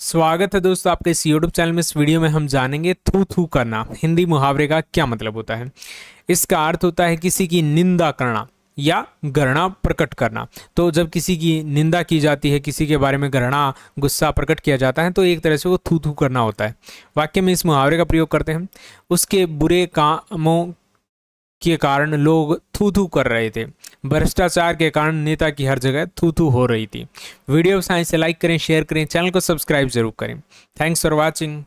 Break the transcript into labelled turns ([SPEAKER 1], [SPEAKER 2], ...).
[SPEAKER 1] स्वागत है दोस्तों आपके इस यूट्यूब चैनल में इस वीडियो में हम जानेंगे थू थू करना हिंदी मुहावरे का क्या मतलब होता है इसका अर्थ होता है किसी की निंदा करना या घृणा प्रकट करना तो जब किसी की निंदा की जाती है किसी के बारे में घृणा गुस्सा प्रकट किया जाता है तो एक तरह से वो थू थू करना होता है वाक्य में इस मुहावरे का प्रयोग करते हैं उसके बुरे कामों के कारण लोग थू थू कर रहे थे भ्रष्टाचार के कारण नेता की हर जगह थू थू हो रही थी वीडियो साइंस से लाइक करें शेयर करें चैनल को सब्सक्राइब जरूर करें थैंक्स फॉर वॉचिंग